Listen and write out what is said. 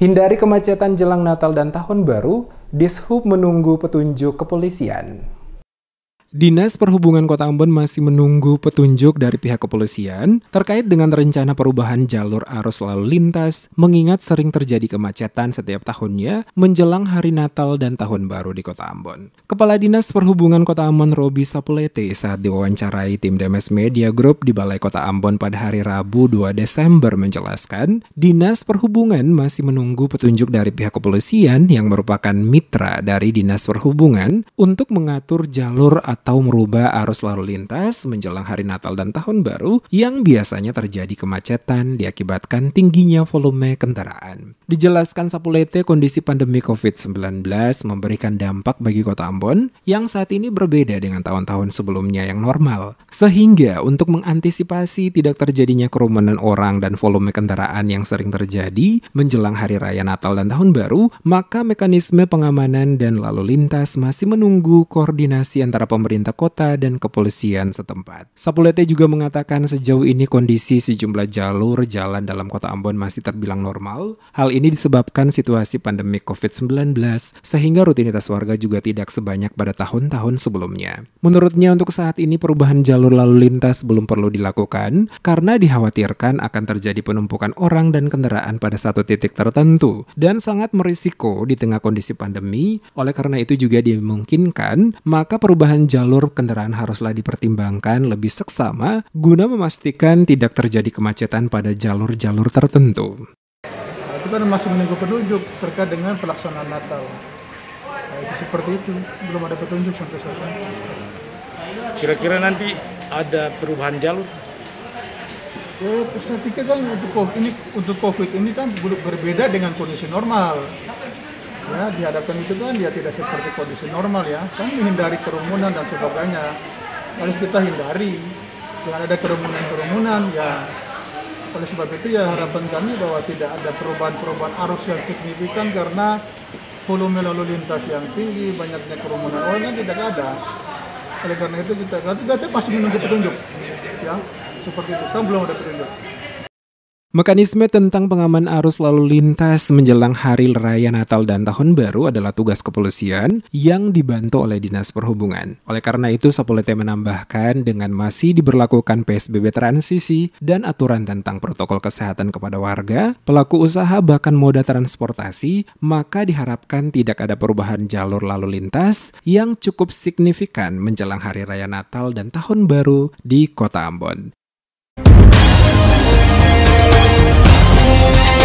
Hindari kemacetan jelang Natal dan Tahun Baru, Dishub menunggu petunjuk kepolisian. Dinas Perhubungan Kota Ambon masih menunggu petunjuk dari pihak kepolisian terkait dengan rencana perubahan jalur arus lalu lintas mengingat sering terjadi kemacetan setiap tahunnya menjelang hari Natal dan Tahun Baru di Kota Ambon. Kepala Dinas Perhubungan Kota Ambon Robi Sapulete saat diwawancarai tim Demes Media Group di Balai Kota Ambon pada hari Rabu 2 Desember menjelaskan, Dinas Perhubungan masih menunggu petunjuk dari pihak kepolisian yang merupakan mitra dari Dinas Perhubungan untuk mengatur jalur atau atau merubah arus lalu lintas menjelang hari Natal dan Tahun Baru yang biasanya terjadi kemacetan diakibatkan tingginya volume kendaraan. Dijelaskan Sapulete, kondisi pandemi COVID-19 memberikan dampak bagi kota Ambon yang saat ini berbeda dengan tahun-tahun sebelumnya yang normal. Sehingga untuk mengantisipasi tidak terjadinya kerumunan orang dan volume kendaraan yang sering terjadi menjelang hari raya Natal dan Tahun Baru, maka mekanisme pengamanan dan lalu lintas masih menunggu koordinasi antara pemerintah pemerintah kota dan kepolisian setempat. Sapulete juga mengatakan sejauh ini kondisi sejumlah jalur jalan dalam kota Ambon masih terbilang normal. Hal ini disebabkan situasi pandemi COVID-19 sehingga rutinitas warga juga tidak sebanyak pada tahun-tahun sebelumnya. Menurutnya untuk saat ini perubahan jalur lalu lintas belum perlu dilakukan karena dikhawatirkan akan terjadi penumpukan orang dan kendaraan pada satu titik tertentu dan sangat merisiko di tengah kondisi pandemi. Oleh karena itu juga dimungkinkan maka perubahan jalur jalur kendaraan haruslah dipertimbangkan lebih seksama guna memastikan tidak terjadi kemacetan pada jalur-jalur tertentu. Itu kan masih menunggu petunjuk terkait dengan pelaksanaan Natal. Nah, seperti itu, belum ada petunjuk sampai saat ini. Kira-kira nanti ada perubahan jalur? Ya, saya pikir kan untuk COVID ini, untuk COVID ini kan berbeda dengan kondisi normal ya dihadapkan itu kan dia tidak seperti kondisi normal ya kan menghindari kerumunan dan sebagainya harus kita hindari jangan ada kerumunan-kerumunan ya oleh sebab itu ya harapan kami bahwa tidak ada perubahan-perubahan arus yang signifikan karena volume lalu lintas yang tinggi banyaknya kerumunan orang oh, kan tidak ada oleh karena itu kita nanti masih menunggu petunjuk ya seperti itu kan belum ada petunjuk Mekanisme tentang pengaman arus lalu lintas menjelang hari raya Natal dan Tahun Baru adalah tugas kepolisian yang dibantu oleh Dinas Perhubungan. Oleh karena itu, Sapolete menambahkan dengan masih diberlakukan PSBB transisi dan aturan tentang protokol kesehatan kepada warga, pelaku usaha bahkan moda transportasi, maka diharapkan tidak ada perubahan jalur lalu lintas yang cukup signifikan menjelang hari raya Natal dan Tahun Baru di Kota Ambon. Thank